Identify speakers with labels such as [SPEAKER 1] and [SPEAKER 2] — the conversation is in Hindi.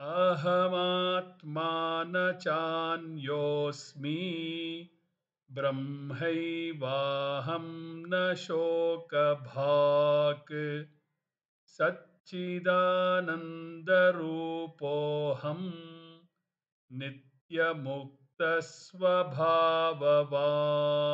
[SPEAKER 1] अहमात्मा न चान्योऽस्मि ब्रह्मैवाहं न शोकभाक् सच्चिदानन्दरूपोऽहं नित्यमुक्तस्वभाववान्